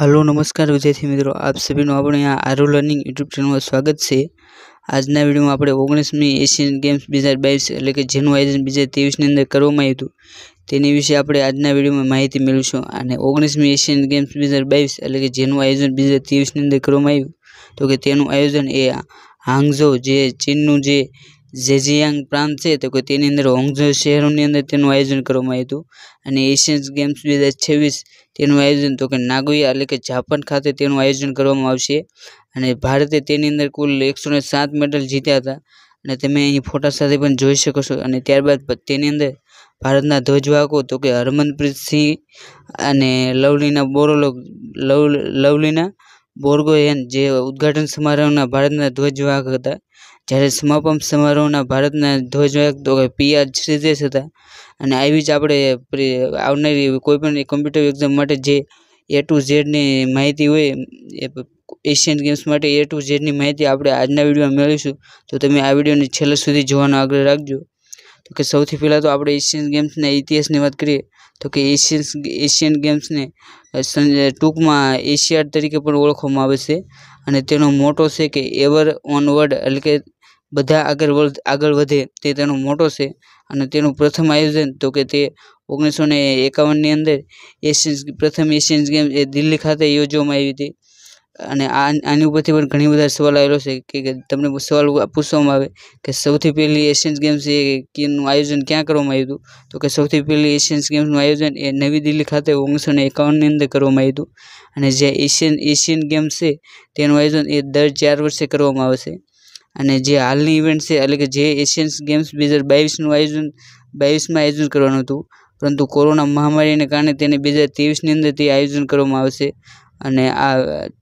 hello નમસ્કાર વિદ્યાર્થી મિત્રો આપ સભીનું આપણે આ આરો લર્નિંગ યુટ્યુબ ચેનલમાં સ્વાગત છે આજના વિડીયોમાં આપણે ઓગણીસમી એશિયન ગેમ્સ બે હજાર બાવીસ એટલે કે જેનું આયોજન બે હજાર ત્રેવીસની અંદર કરવામાં આવ્યું હતું તેની વિશે આપણે આજના વિડીયોમાં માહિતી મેળવીશું અને ઓગણીસમી એશિયન ગેમ્સ બે હજાર બાવીસ એટલે કે જેનું આયોજન બે હજાર ત્રેવીસની અંદર કરવામાં આવ્યું તો કે તેનું આયોજન એ હાંગઝો જે ચીનનું જે ઝેજિયાંગ પ્રાંત છે તો કે તેની અંદર હોંગજો શહેરોની અંદર તેનું આયોજન કરવામાં આવ્યું હતું અને એશિયન્સ ગેમ્સ બે હજાર છવ્વીસ તેનું આયોજન તો કે નાગોયા એટલે કે જાપાન ખાતે તેનું આયોજન કરવામાં આવશે અને ભારતે તેની અંદર કુલ એકસો ને સાત મેડલ જીત્યા હતા અને તમે અહીં ફોટા સાથે પણ જોઈ શકો છો અને ત્યારબાદ તેની અંદર ભારતના ધ્વજવાહકો તો કે હરમનપ્રીત સિંહ અને લવલીના બોરોલો લવ લવલીના બોર્ગોહેન જે ઉદ્ઘાટન સમારોહના ભારતના ધ્વજવાહક હતા જ્યારે સમાપન સમારોહના ભારતના તો ધ્વજ પીઆર શ્રીદેશ હતા અને આવી જ આપણે આવનારી કોઈપણ કોમ્પ્યુટર એક્ઝામ માટે જે એ ટુ ઝેડની માહિતી હોય એ એશિયન ગેમ્સ માટે એ ટુ ઝેડની માહિતી આપણે આજના વિડીયોમાં મેળવીશું તો તમે આ વિડીયોને છેલ્લે સુધી જોવાનો આગ્રહ રાખજો તો કે સૌથી પહેલાં તો આપણે એશિયન ગેમ્સના ઇતિહાસની વાત કરીએ તો કે એશિયન એશિયન ગેમ્સને ટૂંકમાં એશિયાડ તરીકે પણ ઓળખવામાં આવે છે અને તેનો મોટો છે કે એવર ઓન વર્ડ એટલે કે બધા આગળ આગળ વધે તે તેનો મોટો છે અને તેનું પ્રથમ આયોજન તો કે તે ઓગણીસો ને એકાવનની અંદર એશિયન્સ પ્રથમ એશિયન્સ ગેમ એ દિલ્હી ખાતે યોજવામાં આવી હતી અને આની ઉપરથી પણ ઘણી બધા સવાલ આવેલો છે કે તમને સવાલ પૂછવામાં આવે કે સૌથી પહેલી એશિયન્સ ગેમ્સ એ કેનું આયોજન ક્યાં કરવામાં આવ્યું હતું તો કે સૌથી પહેલી એશિયન્સ ગેમ્સનું આયોજન એ નવી દિલ્હી ખાતે ઓગણીસો ને એકાવનની અંદર કરવામાં આવ્યું હતું અને જે એશિયન એશિયન ગેમ્સ છે તેનું આયોજન એ દર ચાર વર્ષે કરવામાં આવે છે અને જે હાલની ઇવેન્ટ છે એટલે કે જે એશિયન્સ ગેમ્સ બે હજાર બાવીસનું આયોજન બાવીસમાં આયોજન કરવાનું હતું પરંતુ કોરોના મહામારીને કારણે તેને બે હજાર ત્રેવીસની અંદર તે આયોજન કરવામાં આવશે અને આ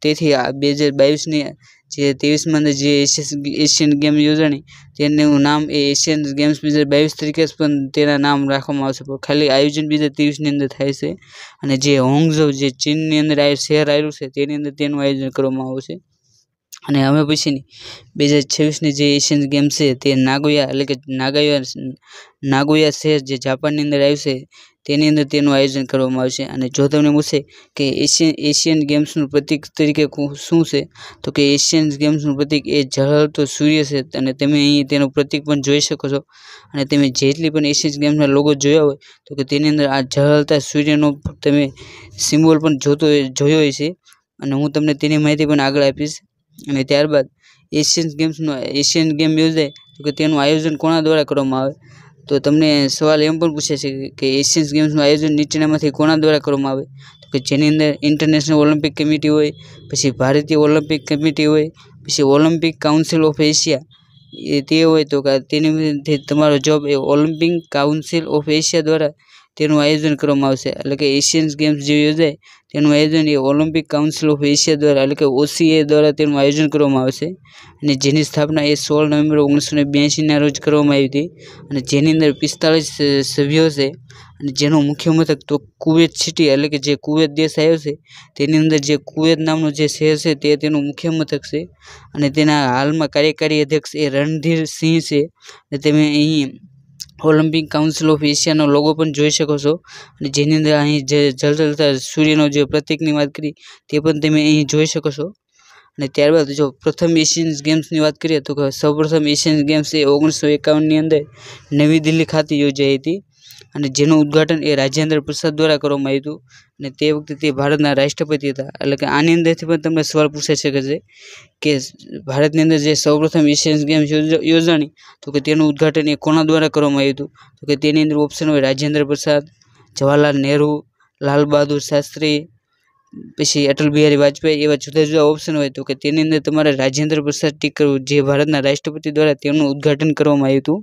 તેથી આ બે હજાર બાવીસની જે ત્રેવીસમાં અંદર જે એશિયન એશિયન ગેમ યોજાણી તેનું નામ એ એશિયન ગેમ્સ બે હજાર બાવીસ તરીકે જ પણ તેના નામ રાખવામાં આવશે ખાલી આયોજન બે હજાર ત્રેવીસની અંદર થાય છે અને જે હોંગઝો જે ચીનની અંદર શહેર આવેલું છે તેની અંદર તેનું આયોજન કરવામાં આવશે અને હવે પછીની બે હજાર છવ્વીસની જે એશિયન ગેમ્સ છે તે નાગોયા એટલે કે નાગોયા નાગોયા શહેર જે જાપાનની અંદર આવ્યું છે તેની અંદર તેનું આયોજન કરવામાં આવશે અને જો તમને પૂછે કે એશિયન એશિયન ગેમ્સનું પ્રતિક તરીકે શું છે તો કે એશિયન ગેમ્સનું પ્રતિક એ ઝળહળતો સૂર્ય છે અને તમે અહીં તેનું પ્રતિક પણ જોઈ શકો છો અને તમે જેટલી પણ એશિયન ગેમ્સના લોગો જોયા હોય તો કે તેની અંદર આ ઝળહળતા સૂર્યનો તમે સિમ્બોલ પણ જોતો જોયો હોય છે અને હું તમને તેની માહિતી પણ આગળ આપીશ અને ત્યારબાદ એશિયન્સ ગેમ્સનો એશિયન ગેમ યોજાય તો કે તેનું આયોજન કોના દ્વારા કરવામાં આવે તો તમને સવાલ એમ પણ પૂછે છે કે એશિયન્સ ગેમ્સનું આયોજન નીચેનામાંથી કોના દ્વારા કરવામાં આવે તો કે જેની અંદર ઇન્ટરનેશનલ ઓલિમ્પિક કમિટી હોય પછી ભારતીય ઓલિમ્પિક કમિટી હોય પછી ઓલિમ્પિક કાઉન્સિલ ઓફ એશિયા એ તે હોય તો કે તેની તમારો જોબ એ ઓલિમ્પિક કાઉન્સિલ ઓફ એશિયા દ્વારા તેનું આયોજન કરવામાં આવશે એટલે કે એશિયન્સ ગેમ્સ જે યોજાય તેનું આયોજન એ ઓલિમ્પિક કાઉન્સિલ ઓફ એશિયા દ્વારા એટલે કે ઓસીએ દ્વારા તેનું આયોજન કરવામાં આવશે અને જેની સ્થાપના એ સોળ નવેમ્બર ઓગણીસો બ્યાસીના રોજ કરવામાં આવી હતી અને જેની અંદર પિસ્તાળીસ સભ્યો છે અને જેનું મુખ્ય મથક તો કુવેત સિટી એટલે કે જે કુવેત દેશ આવ્યો છે તેની અંદર જે કુવેત નામનું જે શહેર છે તે તેનું મુખ્ય મથક છે અને તેના હાલમાં કાર્યકારી અધ્યક્ષ એ રણધીર સિંહ છે અને તમે અહીં ઓલિમ્પિક કાઉન્સિલ ઓફ એશિયાનો લોગો પણ જોઈ શકો છો અને જેની અંદર અહીં જે જલજલતા સૂર્યનો જે પ્રતિકની વાત કરી તે પણ તમે અહીં જોઈ શકો છો અને ત્યારબાદ જો પ્રથમ એશિયન ગેમ્સની વાત કરીએ તો સૌપ્રથમ એશિયન ગેમ્સ એ ઓગણીસો એકાવનની અંદર નવી દિલ્હી ખાતે યોજાઈ હતી અને જેનું ઉદ્ઘાટન એ રાજેન્દ્ર પ્રસાદ દ્વારા કરવામાં આવ્યું હતું અને તે વખતે તે ભારતના રાષ્ટ્રપતિ હતા એટલે કે આની અંદરથી પણ તમને સવાલ પૂછાઈ શકે છે કે ભારતની અંદર જે સૌપ્રથમ એશિયન ગેમ્સ યોજાણી તો કે તેનું ઉદ્ઘાટન એ કોના દ્વારા કરવામાં આવ્યું હતું તો કે તેની અંદર ઓપ્શન હોય રાજેન્દ્ર પ્રસાદ જવાહરલાલ નહેરુ લાલ બહાદુર શાસ્ત્રી પછી અટલ બિહારી વાજપેયી એવા જુદા જુદા ઓપ્શન હોય તો કે તેની અંદર તમારે રાજેન્દ્ર પ્રસાદ ટીક કરવું જે ભારતના રાષ્ટ્રપતિ દ્વારા તેમનું ઉદ્ઘાટન કરવામાં આવ્યું હતું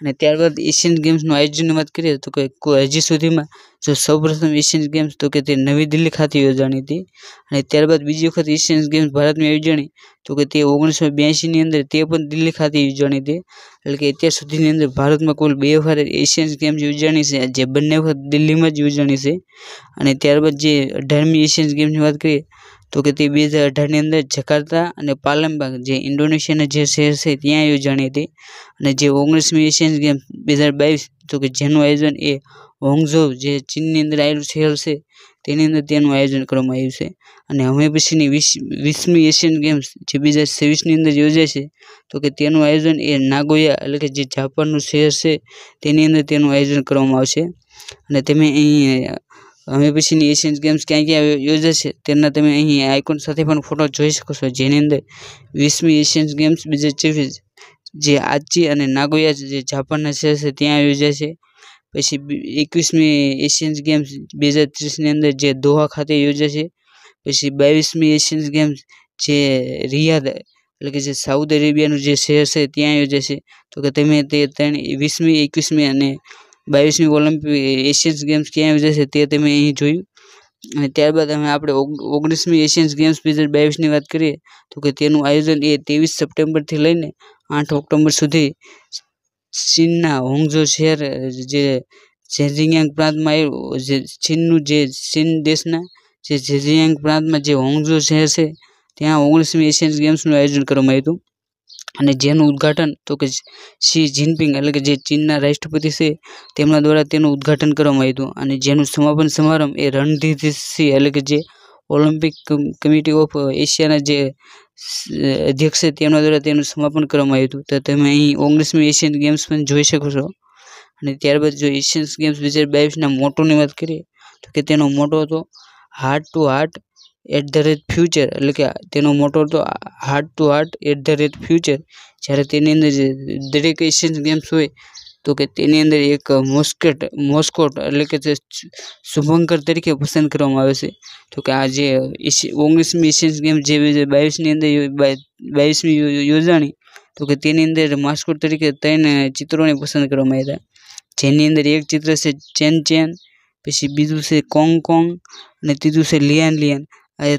અને ત્યારબાદ એશિયન ગેમ્સનું આયોજન વાત કરીએ તો કે હજી સુધીમાં જો સૌપ્રથમ એશિયન ગેમ્સ તો કે તે નવી દિલ્હી ખાતે યોજાણી હતી અને ત્યારબાદ બીજી વખત એશિયન ગેમ્સ ભારતમાં યોજાણી તો કે તે ઓગણીસો બ્યાસીની અંદર તે પણ દિલ્હી ખાતે યોજાણી હતી એટલે કે અત્યાર સુધીની અંદર ભારતમાં કુલ બે વખત એશિયન ગેમ્સ યોજાણી છે જે બંને વખત દિલ્હીમાં જ યોજાણી છે અને ત્યારબાદ જે અઢારમી એશિયન ગેમ્સની વાત કરીએ તો કે તે બે હજાર અઢારની અંદર જકાર્તા અને પાલમબાગ જે ઇન્ડોનેશિયાના જે શહેર છે ત્યાં યોજાણી હતી અને જે ઓગણીસમી એશિયન ગેમ બે હજાર બાવીસ તો કે જેનું આયોજન એ હોંગઝો જે ચીનની અંદર આવેલું શહેર છે તેની અંદર તેનું આયોજન કરવામાં આવ્યું છે અને હવે પછીની વીસ વીસમી એશિયન ગેમ્સ જે બે હજાર છવ્વીસની અંદર યોજાય છે તો કે તેનું આયોજન એ નાગોયા એટલે કે જે જાપાનનું શહેર છે તેની અંદર તેનું આયોજન કરવામાં આવશે અને તમે અહીં હવે પછીની એશિયન્સ ગેમ્સ ક્યાં ક્યાં યોજાશે તેના તમે અહીં આઇકોન સાથે પણ ફોટો જોઈ શકો છો જેની અંદર વીસમી એશિયન્સ ગેમ્સ બે હજાર ચોવીસ જે આજી અને નાગોયા જે જાપાનના શહેર છે ત્યાં યોજાશે પછી એકવીસમી એશિયન્સ ગેમ્સ બે હજાર ત્રીસની અંદર જે દોહા ખાતે યોજાશે પછી બાવીસમી એશિયન્સ ગેમ્સ જે રિયાદ એટલે કે જે સાઉદ અરેબિયાનું જે શહેર છે ત્યાં યોજાશે તો કે તમે તે ત્રણ વીસમી એકવીસમી અને બાવીસમી ઓલિમ્પિક એશિયન્સ ગેમ્સ ક્યાં યોજાશે તે તમે અહીં જોયું અને ત્યારબાદ અમે આપણે ઓગણીસમી એશિયન્સ ગેમ્સ બે હજાર બાવીસની વાત કરીએ તો કે તેનું આયોજન એ ત્રેવીસ સપ્ટેમ્બરથી લઈને આઠ ઓક્ટોબર સુધી ચીનના હોંગઝો શહેર જે ઝેઝિયાંગ પ્રાંતમાં આવ્યું જે ચીનનું જે ચીન દેશના જે ઝેઝિયાંગ પ્રાંતમાં જે હોંગઝો શહેર છે ત્યાં ઓગણીસમી એશિયન્સ ગેમ્સનું આયોજન કરવામાં આવ્યું હતું અને જેનું ઉદ્ઘાટન તો કે શી જિનપિંગ એટલે કે જે ચીનના રાષ્ટ્રપતિ છે તેમના દ્વારા તેનું ઉદ્ઘાટન કરવામાં આવ્યું અને જેનું સમાપન સમારંભ એ રણધીર સિંહ એટલે કે જે ઓલિમ્પિક કમિટી ઓફ એશિયાના જે અધ્યક્ષ છે તેમના દ્વારા તેનું સમાપન કરવામાં આવ્યું હતું તો તમે અહીં ઓગણીસમી એશિયન ગેમ્સ પણ જોઈ શકો છો અને ત્યારબાદ જો એશિયન્સ ગેમ્સ બે હજાર બાવીસના મોટોની વાત કરીએ તો કે તેનો મોટો હતો heart to heart at the rate future at motto तो heart to heart at the rate future जयनी अंदर दरेक एशियन गेम्स हुए तो अंदर एक मोस्केट मोस्कोट एट शुभंकर तरीके पसंद कर तो आज ओगनीसमी एशियन गेम जो बीस बीसमी योजा तो अंदर मस्कोट तरीके तेन चित्रों ने पसंद कर जेनी अंदर एक चित्र से चेन चेन पीछे बीजू से कॉन्ग कॉन्ग तीजू से लियान लियान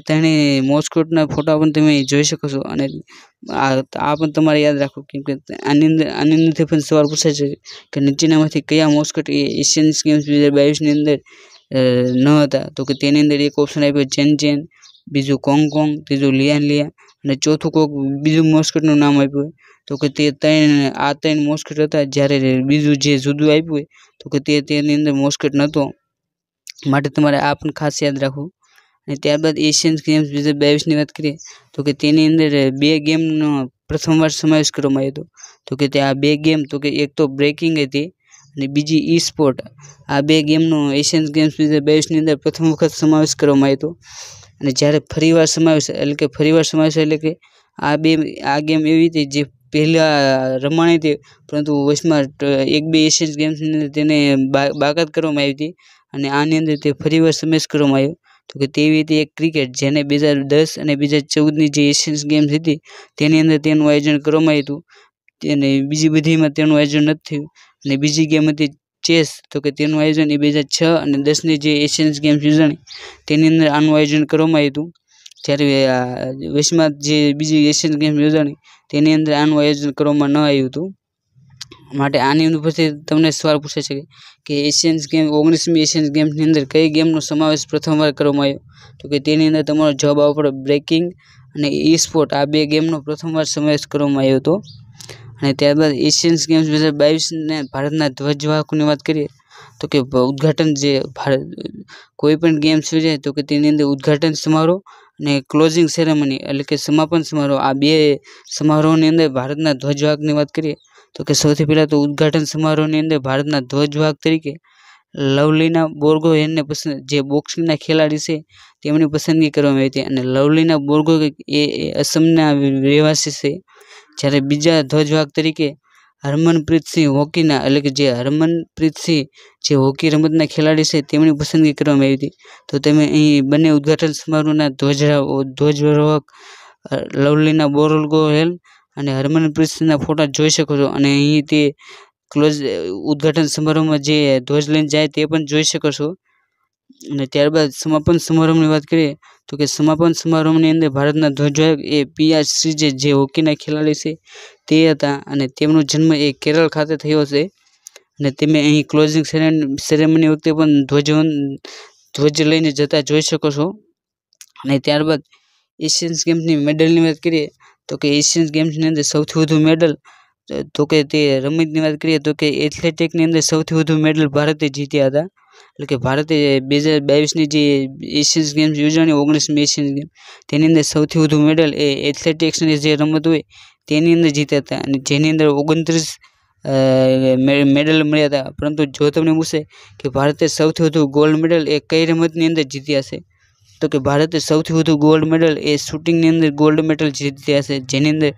તેની મોજકોટના ફોટા પણ તમે જોઈ શકો છો અને આ પણ તમારે યાદ રાખવું કેમકે આની અંદર આની પણ સવાલ પૂછાય છે કે નીચેનામાંથી કયા મોસ્કોટ એ એશિયન ગેમ્સ બે હજાર બાવીસની અંદર ન હતા તો કે તેની અંદર એક ઓપ્શન આપ્યો ચેન ચેન બીજું કોંગકોંગ ત્રીજું લિયાન લિયા અને ચોથું કોક બીજું મોસ્કોટનું નામ આપ્યું હોય તો કે તે ત્રણ આ ત્રણ મોસ્કેટ હતા જ્યારે બીજું જે જુદું આપ્યું હોય તો કે તે તેની અંદર મોસ્કેટ નહોતો માટે તમારે આ પણ ખાસ યાદ રાખવું અને ત્યારબાદ એશિયન ગેમ્સ બે બાવીસની વાત કરીએ તો કે તેની અંદર બે ગેમનો પ્રથમવાર સમાવેશ કરવામાં આવ્યો હતો તો કે તે આ બે ગેમ તો કે એક તો બ્રેકિંગ હતી અને બીજી ઈ સ્પોર્ટ આ બે ગેમનો એશિયન ગેમ્સ બે હજાર બાવીસની અંદર પ્રથમ વખત સમાવેશ કરવામાં આવ્યો હતો અને જ્યારે ફરીવાર સમાવેશ એટલે કે ફરીવાર સમાવેશ એટલે કે આ બે આ ગેમ એવી હતી જે પહેલાં રમાણી હતી પરંતુ વચમાં એક બે એશિયન ગેમ્સની અંદર તેને બાકાત કરવામાં આવી હતી અને આની અંદર તે ફરીવાર સમાવેશ કરવામાં આવ્યો તો કે તેવી રીતે એક ક્રિકેટ જેને બે હજાર દસ અને બે હજાર ચૌદની જે એશિયન્સ ગેમ્સ હતી તેની અંદર તેનું આયોજન કરવામાં આવ્યું હતું અને બીજી બધીમાં તેનું આયોજન નથી થયું અને બીજી ગેમ હતી ચેસ તો કે તેનું આયોજન એ બે હજાર છ અને દસની જે એશિયન્સ ગેમ્સ યોજાણી તેની અંદર આનું આયોજન કરવામાં આવ્યું હતું જ્યારે આ વૈશ્વમાં જે બીજી એશિયન ગેમ્સ યોજાણી તેની અંદર આનું આયોજન કરવામાં ન આવ્યું હતું માટે આની ઉપરથી તમને સવાલ પૂછે શકે કે એશિયન્સ ગેમ ઓગણીસમી એશિયન્સ ગેમ્સની અંદર કઈ ગેમનો સમાવેશ પ્રથમવાર કરવામાં આવ્યો તો કે તેની અંદર તમારો જવાબ આવવો બ્રેકિંગ અને ઈ સ્પોર્ટ આ બે ગેમનો પ્રથમવાર સમાવેશ કરવામાં આવ્યો હતો અને ત્યારબાદ એશિયન્સ ગેમ્સ બે હજાર બાવીસને ભારતના ધ્વજવાહકોની વાત કરીએ તો કે ઉદ્ઘાટન જે ભારત કોઈ પણ ગેમ્સ યોજાય તો કે તેની અંદર ઉદ્ઘાટન સમારોહ અને ક્લોઝિંગ સેરેમની એટલે કે સમાપન સમારોહ આ બે સમારોહની અંદર ભારતના ધ્વજવાહકની વાત કરીએ તો કે સૌથી પહેલાં તો ઉદ્ઘાટન સમારોહની અંદર ભારતના ધ્વજવાહક તરીકે લવલીના બોર્ગોહેનને પસંદ જે બોક્સિંગના ખેલાડી છે તેમની પસંદગી કરવામાં આવી હતી અને લવલીના બોર્ગો એ અસમના રહેવાસી છે જ્યારે બીજા ધ્વજવાહક તરીકે હરમનપ્રીત સિંહ હોકીના એટલે કે જે હરમનપ્રીત સિંહ જે હોકી રમતના ખેલાડી છે તેમની પસંદગી કરવામાં આવી હતી તો તમે અહીં બંને ઉદ્ઘાટન સમારોહના ધ્વજ ધ્વજવાહક લવલીના બોરગોહેલ અને હરમનપ્રીત સિંહના ફોટા જોઈ શકો છો અને અહીં તે ક્લોઝ ઉદ્ઘાટન સમારોહમાં જે ધ્વજ લઈને જાય તે પણ જોઈ શકો છો અને ત્યારબાદ સમાપન સમારોહની વાત કરીએ તો કે સમાપન સમારોહની અંદર ભારતના ધ્વજવાહક એ પીઆર શ્રીજે જે હોકીના ખેલાડી છે તે હતા અને તેમનો જન્મ એ કેરળ ખાતે થયો છે અને તમે અહીં ક્લોઝિંગ સેરેમની વખતે પણ ધ્વજ ધ્વજ લઈને જતા જોઈ શકો છો અને ત્યારબાદ એશિયન્સ ગેમ્સની મેડલની વાત કરીએ તો કે એશિયન ગેમ્સની અંદર સૌથી વધુ મેડલ તો કે તે રમતની વાત કરીએ તો કે એથ્લેટિકની અંદર સૌથી વધુ મેડલ ભારતે જીત્યા હતા એટલે કે ભારતે બે હજાર બાવીસની જે એશિયન્સ ગેમ્સ યોજાણી ઓગણીસમી એશિયન ગેમ તેની અંદર સૌથી વધુ મેડલ એ એથ્લેટિક્સની જે રમત હોય તેની અંદર જીત્યા હતા અને જેની અંદર ઓગણત્રીસ મેડલ મળ્યા હતા પરંતુ જો તમને પૂછે કે ભારતે સૌથી વધુ ગોલ્ડ મેડલ એ કઈ રમતની અંદર જીત્યા છે તો કે ભારતે સૌથી વધુ ગોલ્ડ મેડલ એ શૂટિંગની અંદર ગોલ્ડ મેડલ જીત્યા છે જેની અંદર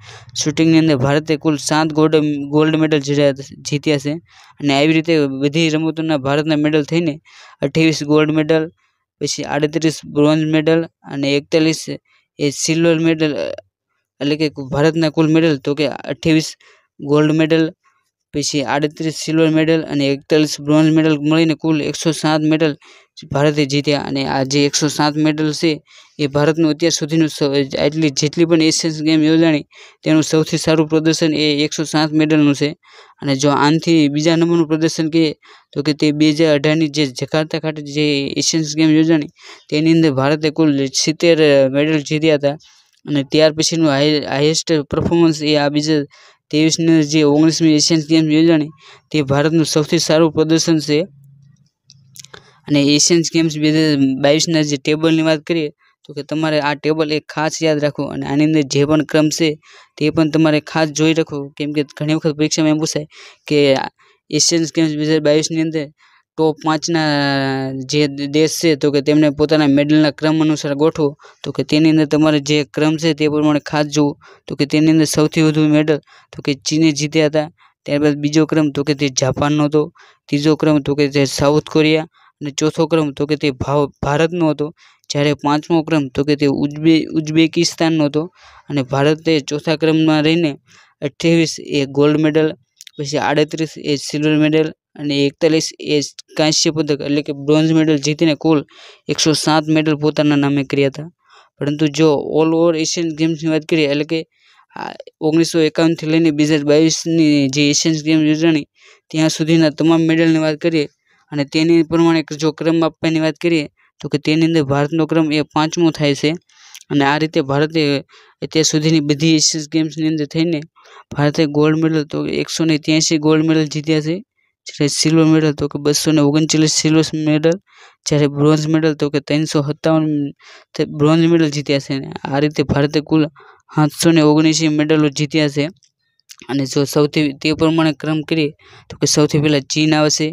શૂટિંગની અંદર ભારતે કુલ સાત ગોલ્ડ ગોલ્ડ મેડલ જીત્યા છે અને આવી રીતે બધી રમતોના ભારતના મેડલ થઈને અઠ્યાવીસ ગોલ્ડ મેડલ પછી આડત્રીસ બ્રોન્ઝ મેડલ અને એકતાલીસ એ સિલ્વર મેડલ એટલે કે ભારતના કુલ મેડલ તો કે અઠ્યાવીસ ગોલ્ડ મેડલ પછી આડત્રીસ સિલ્વર મેડલ અને એકતાલીસ બ્રોન્ઝ મેડલ મળીને કુલ એકસો સાત મેડલ ભારતે જીત્યા અને આ જે એકસો સાત મેડલ છે એ ભારતનું અત્યાર સુધીનું એટલી જેટલી પણ એશિયન્સ ગેમ યોજાણી તેનું સૌથી સારું પ્રદર્શન એ એકસો સાત મેડલનું છે અને જો આનથી બીજા નંબરનું પ્રદર્શન કહીએ તો કે તે બે હજાર અઢારની જે જકાર્તા ખાતે જે એશિયન્સ ગેમ યોજાણી તેની અંદર ભારતે કુલ સિત્તેર મેડલ જીત્યા હતા અને ત્યાર પછીનું હાઈ હાઈએસ્ટ પરફોર્મન્સ એ આ બીજા ત્રેવીસની જે ઓગણીસમી એશિયન ગેમ્સ યોજાણી તે ભારતનું સૌથી સારું પ્રદર્શન છે અને એશિયન્સ ગેમ્સ બે હજાર બાવીસના જે ટેબલની વાત કરીએ તો કે તમારે આ ટેબલ એક ખાસ યાદ રાખો અને આની અંદર જે પણ ક્રમ છે તે પણ તમારે ખાસ જોઈ રાખો કેમ કે ઘણી વખત પરીક્ષામાં એમ પૂછાય કે એશિયન ગેમ્સ બે હજાર બાવીસની અંદર ટોપ પાંચના જે દેશ છે તો કે તેમણે પોતાના મેડલના ક્રમ અનુસાર ગોઠવો તો કે તેની અંદર તમારે જે ક્રમ છે તે પ્રમાણે ખાસ જુઓ તો કે તેની અંદર સૌથી વધુ મેડલ તો કે ચીને જીત્યા હતા ત્યારબાદ બીજો ક્રમ તો કે તે જાપાનનો હતો ત્રીજો ક્રમ તો કે તે સાઉથ કોરિયા અને ચોથો ક્રમ તો કે તે ભાવ ભારતનો હતો જ્યારે પાંચમો ક્રમ તો કે તે ઉજબે ઉઝબેકિસ્તાનનો હતો અને ભારતે ચોથા ક્રમમાં રહીને અઠ્ઠાવીસ એ ગોલ્ડ મેડલ પછી આડત્રીસ એ સિલ્વર મેડલ અને એકતાલીસ એ કાંસ્ય પદક એટલે કે બ્રોન્ઝ મેડલ જીતીને કુલ એકસો સાત મેડલ પોતાના નામે કર્યા હતા પરંતુ જો ઓલ ઓવર એશિયન ગેમ્સની વાત કરીએ એટલે કે ઓગણીસો એકાવનથી લઈને બે હજાર બાવીસની જે એશિયન ગેમ્સ યોજાણી ત્યાં સુધીના તમામ મેડલની વાત કરીએ અને તેની પ્રમાણે જો ક્રમ આપવાની વાત કરીએ તો કે તેની અંદર ભારતનો ક્રમ એ પાંચમો થાય છે અને આ રીતે ભારતે અત્યાર સુધીની બધી એશિયન ગેમ્સની અંદર થઈને ભારતે ગોલ્ડ મેડલ તો એકસો ને ત્યાંસી ગોલ્ડ મેડલ જીત્યા છે જ્યારે સિલ્વર મેડલ તો કે બસોને ઓગણચાલીસ સિલ્વર મેડલ જ્યારે બ્રોન્ઝ મેડલ તો કે ત્રણસો સત્તાવન બ્રોન્ઝ મેડલ જીત્યા છે આ રીતે ભારતે કુલ સાતસો ને ઓગણએંસી મેડલો જીત્યા છે અને જો સૌથી તે પ્રમાણે ક્રમ કરીએ તો કે સૌથી પહેલાં ચીન આવશે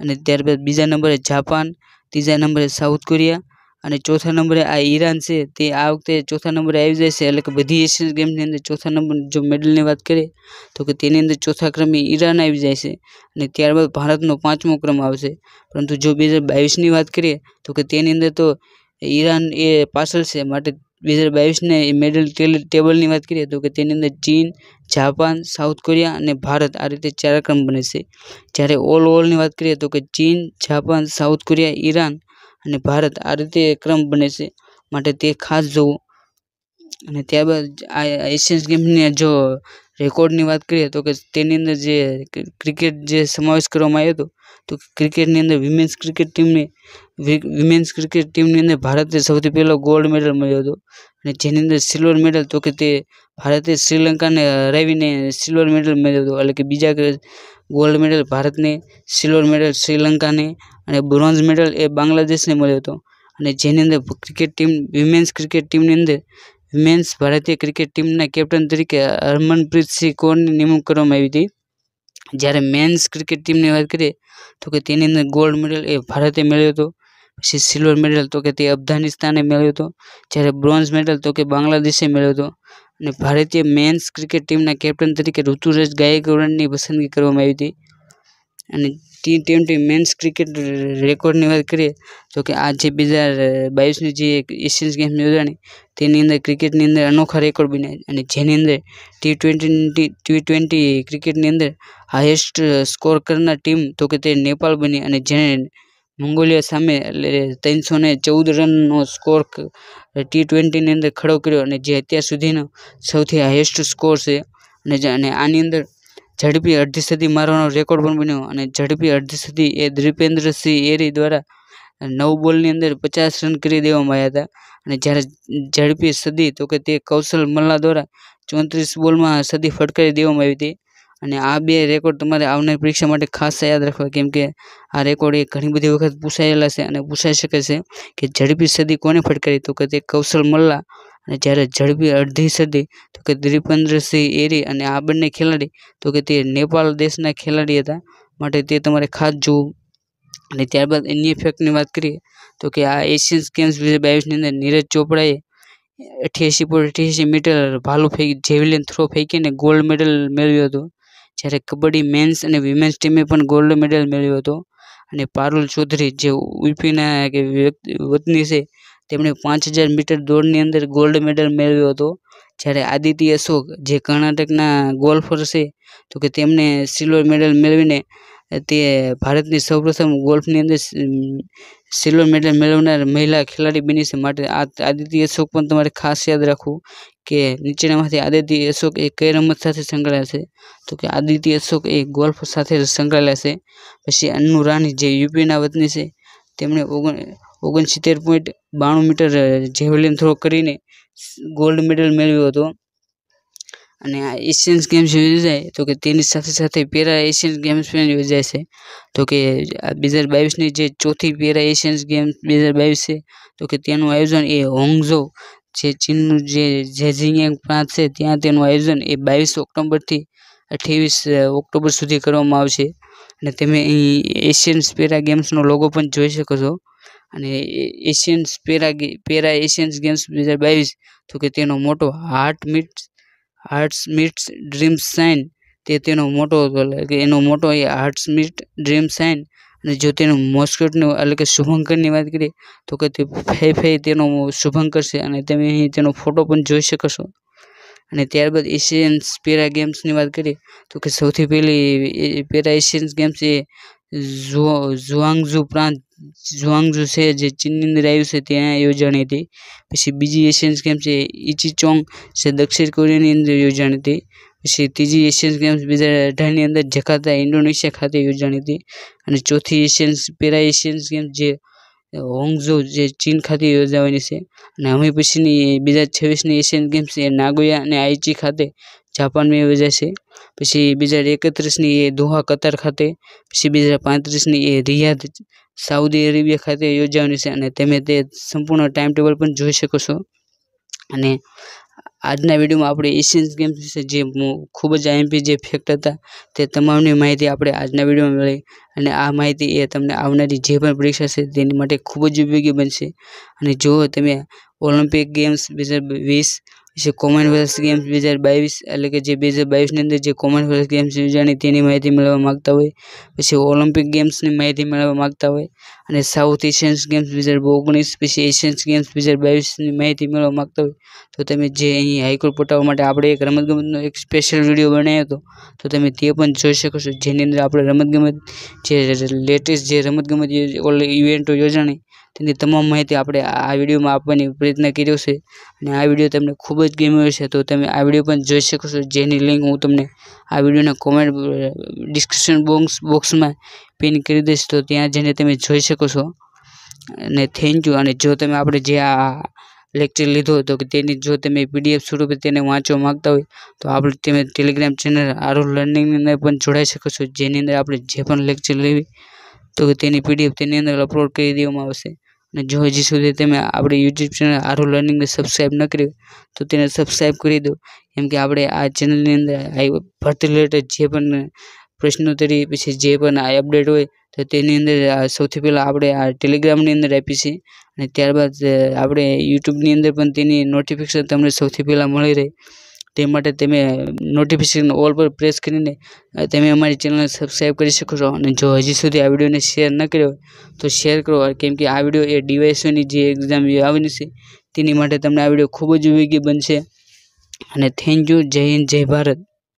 અને ત્યારબાદ બીજા નંબરે જાપાન ત્રીજા નંબરે સાઉથ કોરિયા અને ચોથા નંબરે આ ઈરાન છે તે આ વખતે ચોથા નંબરે આવી જાય છે એટલે કે બધી એશિયન ગેમની અંદર ચોથા નંબર જો મેડલની વાત કરીએ તો કે તેની અંદર ચોથા ક્રમે ઈરાન આવી જાય છે અને ત્યારબાદ ભારતનો પાંચમો ક્રમ આવશે પરંતુ જો બે હજાર બાવીસની વાત કરીએ તો કે તેની અંદર તો ઈરાન એ પાછળ છે માટે બે હજાર બાવીસને મેડલ ટેબલની વાત કરીએ તો કે તેની અંદર ચીન જાપાન સાઉથ કોરિયા અને ભારત આ રીતે ચાર ક્રમ બને છે જ્યારે ઓલ ઓવરની વાત કરીએ તો કે ચીન જાપાન સાઉથ કોરિયા ઈરાન અને ભારત આ રીતે ક્રમ બને છે માટે તે ખાસ જોવું અને ત્યારબાદ આ એશિયન્સ ગેમ્સની જો રેકોર્ડની વાત કરીએ તો કે તેની અંદર જે ક્રિકેટ જે સમાવેશ કરવામાં આવ્યો હતો તો ક્રિકેટની અંદર વિમેન્સ ક્રિકેટ ટીમને વિમેન્સ ક્રિકેટ ટીમની અંદર ભારતે સૌથી પહેલો ગોલ્ડ મેડલ મળ્યો હતો અને જેની અંદર સિલ્વર મેડલ તો કે તે ભારતે શ્રીલંકાને હરાવીને સિલ્વર મેડલ મેળવ્યો હતો એટલે કે બીજા ગોલ્ડ મેડલ ભારતને સિલ્વર મેડલ શ્રીલંકાને અને બ્રોન્ઝ મેડલ એ બાંગ્લાદેશને મળ્યો હતો અને જેની અંદર ક્રિકેટ ટીમ વિમેન્સ ક્રિકેટ ટીમની અંદર વિમેન્સ ભારતીય ક્રિકેટ ટીમના કેપ્ટન તરીકે હરમનપ્રીત સિંહ કોરની નિમણૂક કરવામાં આવી હતી જ્યારે મેન્સ ક્રિકેટ ટીમની વાત કરીએ તો કે તેની અંદર ગોલ્ડ મેડલ એ ભારતે મેળવ્યો હતો પછી સિલ્વર મેડલ તો કે તે અફઘાનિસ્તાને મેળવ્યો હતો જ્યારે બ્રોન્ઝ મેડલ તો કે બાંગ્લાદેશે મેળવ્યો હતો અને ભારતીય મેન્સ ક્રિકેટ ટીમના કેપ્ટન તરીકે ઋતુરાજ ગાયકવાડની પસંદગી કરવામાં આવી હતી અને ટી ટ્વેન્ટી મેન્સ ક્રિકેટ રેકોર્ડની વાત કરીએ તો કે આ જે બીજા બાવીસની જે એક એશિયન્સ ગેમ્સ યોજાણી તેની અંદર ક્રિકેટની અંદર અનોખા રેકોર્ડ બન્યા અને જેની અંદર ટી ટ્વેન્ટી ટી ટ્વેન્ટી ક્રિકેટની અંદર હાઈએસ્ટ સ્કોર કરનાર ટીમ તો કે તે નેપાળ બની અને જેણે મંગોલિયા સામે એટલે ત્રણસો ને ચૌદ રનનો સ્કોર ટી ટ્વેન્ટીની અંદર ખડો કર્યો અને જે અત્યાર સુધીનો સૌથી હાઈએસ્ટ સ્કોર છે અને આની અંદર ઝડપી અડધી સદી મારવાનો રેકોર્ડ પણ બન્યો અને ઝડપી અડધી સદી એ દ્રિપેન્દ્રસિંહ એરી દ્વારા નવ બોલની અંદર પચાસ રન કરી દેવામાં આવ્યા હતા અને જ્યારે ઝડપી સદી તો કે તે કૌશલ મલ્લા દ્વારા ચોત્રીસ બોલમાં સદી ફટકારી દેવામાં આવી હતી અને આ બે રેકોર્ડ તમારે આવનારી પરીક્ષા માટે ખાસ યાદ રાખવા કેમ કે આ રેકોર્ડ એ ઘણી બધી વખત પૂછાયેલા છે અને પૂછાઈ શકે છે કે ઝડપી સદી કોને ફટકારી તો કે તે કૌશલ મલ્લા અને જ્યારે ઝડપી અડધી સદી તો કે દિપેન્દ્રસિંહ એરી અને આ બંને ખેલાડી તો કે તે નેપાળ દેશના ખેલાડી હતા માટે તે તમારે ખાસ જોવું અને ત્યારબાદ એની ફેક્ટની વાત કરીએ તો કે આ એશિયન ગેમ્સ બે હજાર બાવીસની અંદર નીરજ ચોપડાએ અઠ્યાસી પોઈન્ટ અઠ્યાસી મીટર ભાલુ ફેંકી જેવલિન થ્રો ફેંકીને ગોલ્ડ મેડલ મેળવ્યો હતો જ્યારે કબડ્ડી મેન્સ અને વિમેન્સ ટીમે પણ ગોલ્ડ મેડલ મેળવ્યો હતો અને પારુલ ચૌધરી જે ઉર્ફીના કે વતની છે તેમણે પાંચ હજાર મીટર દોડની અંદર ગોલ્ડ મેડલ મેળવ્યો હતો જ્યારે આદિત્ય અશોક જે કર્ણાટકના ગોલ્ફર છે તો કે તેમણે સિલ્વર મેડલ મેળવીને તે ભારતની સૌપ્રથમ ગોલ્ફની અંદર સિલ્વર મેડલ મેળવનાર મહિલા ખેલાડી બની છે માટે આ આદિત્ય અશોક પણ તમારે ખાસ યાદ રાખવું કે નીચેનામાંથી આદિત્ય અશોક એ કઈ રમત સાથે સંકળાયેલા છે તો કે આદિત્ય અશોક એ ગોલ્ફ સાથે સંકળાયેલા છે પછી અન્નુ રાની જે યુપીના વતની છે તેમણે ઓગણ ઓગણસિત્તેર પોઈન્ટ બાણું મીટર જેવલિન થ્રો કરીને ગોલ્ડ મેડલ મેળવ્યો હતો અને આ એશિયન્સ ગેમ્સ યોજાય તો કે તેની સાથે સાથે પેરા એશિયન્સ ગેમ્સ પણ યોજાય છે તો કે આ બે હજાર બાવીસની જે ચોથી પેરા એશિયન્સ ગેમ્સ બે હજાર બાવીસ છે તો કે તેનું આયોજન એ હોંગઝો જે ચીનનું જે જેજિંગ પ્રાંત છે ત્યાં તેનું આયોજન એ બાવીસ ઓક્ટોબરથી અઠ્યાવીસ ઓક્ટોબર સુધી કરવામાં આવશે અને તમે અહીં એશિયન્સ પેરા ગેમ્સનો લોગો પણ જોઈ શકો છો અને Asians para para Asians games બે હજાર બાવીસ તો કે તેનો મોટો heart meets hearts meets dream shine તે તેનો મોટો કે એનો મોટો એ હાર્ટ્સ મીટ ડ્રીમ સાઇન અને જો તેનો મોસ્કોટનો એટલે કે શુભંકરની વાત કરીએ તો કે તે ફે ફે તેનો શુભંકર છે અને તમે અહીં તેનો ફોટો પણ જોઈ શકશો અને ત્યારબાદ એશિયન્સ પેરા ગેમ્સની વાત કરીએ તો કે સૌથી પહેલી પેરા એશિયન્સ ગેમ્સ એ ઝુઆંગઝુ પ્રાંત ઝ્વાંગઝુ છે જે ચીનની અંદર આવ્યું છે ત્યાં યોજાણી હતી પછી બીજી એશિયન્સ ગેમ્સ છે ઇચિચોંગ છે દક્ષિણ કોરિયાની અંદર યોજાણી હતી પછી ત્રીજી એશિયન ગેમ્સ બે હજાર અઢારની અંદર જકાતા ઇન્ડોનેશિયા ખાતે યોજાણી હતી અને ચોથી એશિયન્સ પેરા એશિયન્સ ગેમ્સ જે હોંગઝો જે ચીન ખાતે યોજાવાની છે અને હવે પછીની બે હજાર છવ્વીસની એશિયન ગેમ્સ એ નાગોયા અને આઈચી ખાતે જાપાનમાં યોજાશે પછી બે હજાર એકત્રીસની એ દોહા કતાર ખાતે પછી બે હજાર પાંત્રીસની એ રિયાદ સાઉદી અરેબિયા ખાતે યોજાવાની છે અને તમે તે સંપૂર્ણ ટાઈમ ટેબલ પણ જોઈ શકો છો અને આજના વિડીયોમાં આપણે એશિયન્સ ગેમ્સ વિશે જે ખૂબ જ આઈએમપી જે ફેક્ટ હતા તે તમામની માહિતી આપણે આજના વિડીયોમાં મળી અને આ માહિતી એ તમને આવનારી જે પણ પરીક્ષા છે તેની માટે ખૂબ જ ઉપયોગી બનશે અને જો તમે ઓલિમ્પિક ગેમ્સ બે હજાર વીસ જે કોમનવેલ્થ ગેમ્સ બે હજાર બાવીસ એટલે કે જે બે હજાર બાવીસની અંદર જે કોમનવેલ્થ ગેમ્સ યોજાણી તેની માહિતી મેળવવા માગતા હોય પછી ઓલિમ્પિક ગેમ્સની માહિતી મેળવવા માગતા હોય અને સાઉથ એશિયન્સ ગેમ્સ બે હજાર ઓગણીસ પછી એશિયન્સ ગેમ્સ બે હજાર બાવીસની માહિતી મેળવવા માગતા હોય તો તમે જે અહીં હાઈકોર્ટ પટાવવા માટે આપણે એક રમતગમતનો એક સ્પેશિયલ વિડીયો બનાવ્યો હતો તો તમે તે પણ જોઈ શકો છો જેની અંદર આપણે રમતગમત જે લેટેસ્ટ જે રમતગમત ઇવેન્ટો યોજાણી તેની તમામ માહિતી આપણે આ વિડીયોમાં આપવાની પ્રયત્ન કર્યો છે અને આ વિડીયો તમને ખૂબ જ ગમ્યો છે તો તમે આ વિડીયો પણ જોઈ શકો છો જેની લિંક હું તમને આ વિડીયોના કોમેન્ટ ડિસ્ક્રિપ્શન બોક્સ બોક્સમાં પિન કરી દઈશ તો ત્યાં જઈને તમે જોઈ શકો છો અને થેન્ક યુ અને જો તમે આપણે જે આ લેક્ચર લીધો હતો કે તેની જો તમે પીડીએફ સ્વરૂપે તેને વાંચવા માગતા હોય તો આપણે તમે ટેલિગ્રામ ચેનલ આરો અંદર પણ જોડાઈ શકો છો જેની અંદર આપણે જે પણ લેક્ચર લેવી તો તેની પીડીએફ તેની અંદર અપલોડ કરી દેવામાં આવશે અને જો હજી સુધી તમે આપણે યુટ્યુબ ચેનલ આરો લર્નિંગને સબસ્ક્રાઈબ ન કરી તો તેને સબસ્ક્રાઈબ કરી દો કેમ કે આપણે આ ચેનલની અંદર ભરતી રિલેટેડ જે પણ પ્રશ્નોત્તરી પછી જે પણ અપડેટ હોય તો તેની અંદર સૌથી પહેલાં આપણે આ ટેલિગ્રામની અંદર આપીએ છીએ અને ત્યારબાદ આપણે યુટ્યુબની અંદર પણ તેની નોટિફિકેશન તમને સૌથી પહેલાં મળી રહે તે માટે તમે નોટિફિકેશન ઓલ પર પ્રેસ કરીને તમે અમારી ચેનલને સબસ્ક્રાઈબ કરી શકો છો અને જો હજી સુધી આ વિડીયોને શેર ન કર્યો તો શેર કરો કેમ કે આ વિડીયો એ ડીવાયસોની જે એક્ઝામ આવવાની છે તેની માટે તમને આ વિડીયો ખૂબ જ ઉપયોગી બનશે અને થેન્ક યુ જય હિન્દ જય ભારત